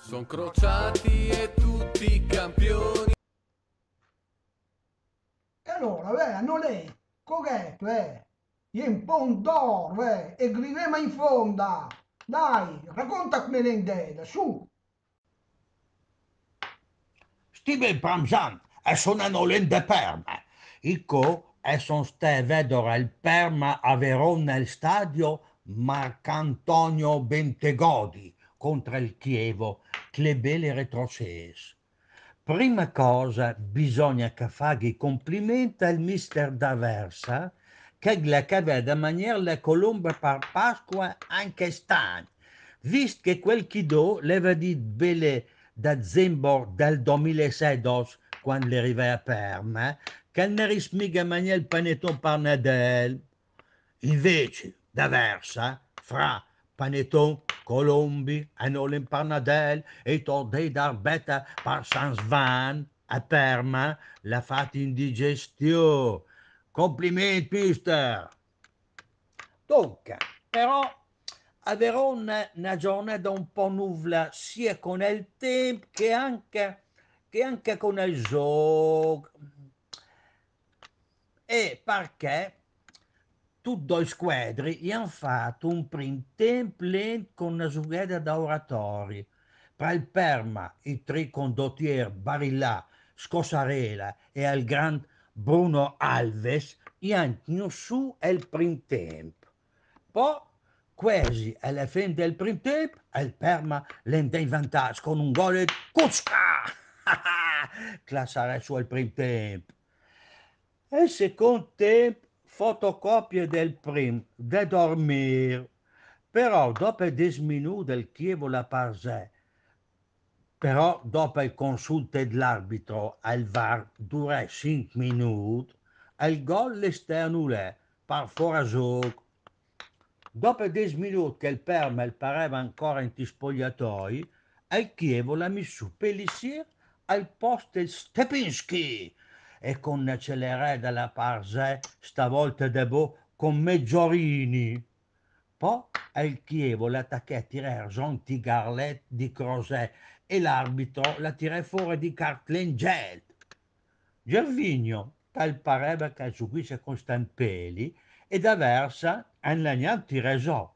Sono crociati e tutti campioni. E allora, beh, hanno lei, corretto, eh. in pondor, eh, e grirema in fonda. Dai, racconta come l'endeda, su. Stime pramzant, e eh, sono a l'ende perma. Icco, e eh, sono ste vedere il perma a Verona il stadio Marcantonio Bentegodi contro il Chievo, Clebele retrocees. Prima cosa bisogna che faccia i complimenti al mister D'Aversa che la da maniera la colomba per Pasqua anche stan, visto che quel chido l'aveva di belle da Zembor dal 2016 quando arriva a Perma, che non rismiga maniera il panettone parnadel. Invece, D'Aversa, fra panettone Colombie, Anol Imparnadel e tordei d'Arbetta par Van a Perma, la fatta indigestione. Complimenti, Pister! Dunque, però, avrò una, una, giornata un po' nuvla sia con il tempo che anche, che anche con il gioco. E perché? tutte le squadre hanno fatto un print template con una sugghetta da oratori. Tra il Perma, i tre condottieri Barilla, Scosarela e il gran Bruno Alves hanno su il print tempo. Poi, quasi alla fine del print tempo, il Perma l'ende in vantaggio con un gol e Cusca! Classare su al primo tempo. Al secondo tempo, fotocopie del primo, de dormir. Però dopo 10 minuti il chievo la parse, però dopo il consulto dell'arbitro al VAR dura 5 minuti, e il gol è annullato per fuori gioco. Dopo 10 minuti che il Permel pareva ancora in spogliatoi, il Chievo l'ha messo Pellissier al posto di Stepinski e con Celerè della Parsè, stavolta debò con mezzorini. Poi al Chievo l'attacchè tirare Zonti Garlet di Crosè e l'arbitro la tirò fuori di Cartlengel. Gervigno, tal pareva che giudice con Stampeli e da versa un resò.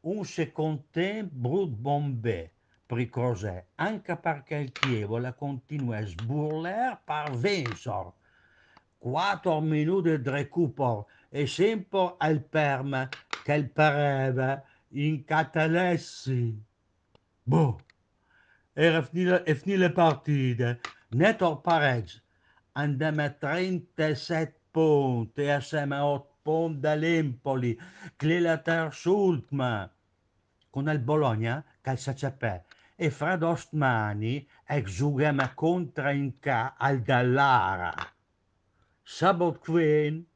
Un secondo tempo brut bombe pricosè, anche perché il Chievo la continua a sburlare par vincere. Quattro minuti di recupero e sempre al perm che il pareva in catalessi. Boh, era finita le partite, netto pareggio, andiamo a 37 punti assieme a 8 punti dall'Empoli, che è la terza ultima con il Bologna, calciaciapè, e Fred Ostmani, ex Ugama contra al Aldallara, Sabot Queen,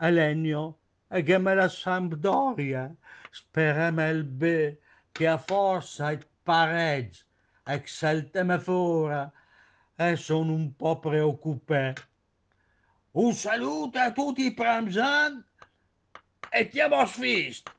Elenio e Gemela Sampdoria, Sperem LB, che a forza il pareggio, exalteme fora, e sono un po' preoccupato. Un saluto a tutti i pranzanti e ti abbiamo visto!